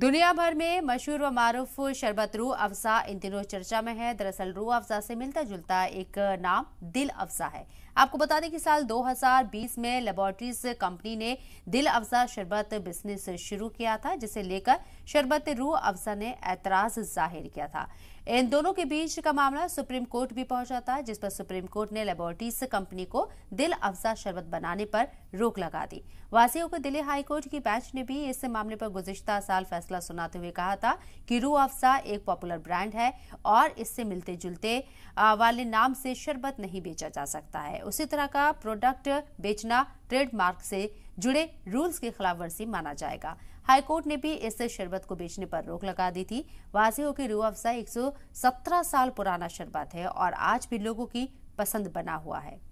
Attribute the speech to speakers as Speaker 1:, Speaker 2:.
Speaker 1: दुनिया भर में मशहूर व मारूफ शरबत रू अफजा इन दिनों चर्चा में है दरअसल रू अफजा से मिलता जुलता एक नाम दिल अफजा है आपको बता दें कि साल 2020 में लेबोरेटरीज कंपनी ने दिल अफजा शरबत बिजनेस शुरू किया था जिसे लेकर शरबत रू अफजा ने एतराज जाहिर किया था इन दोनों के बीच का मामला सुप्रीम कोर्ट भी पहुंचा था जिस पर सुप्रीम कोर्ट ने लेबोरेटरीज कंपनी को दिल अफजा शरबत बनाने पर रोक लगा दी वासियों को दिल्ली हाईकोर्ट की बेंच ने भी इस मामले पर गुजश्ता साल फैसला फैसला सुनाते हुए कहा था कि रू अफसा एक पॉपुलर ब्रांड है और इससे मिलते जुलते वाले नाम से शरबत नहीं बेचा जा सकता है उसी तरह का प्रोडक्ट बेचना ट्रेडमार्क से जुड़े रूल्स की खिलाफ वर्जी माना जाएगा हाईकोर्ट ने भी इस शरबत को बेचने पर रोक लगा दी थी वाजी हो कि रू अफसा एक साल पुराना शरबत है और आज भी लोगों की पसंद बना हुआ है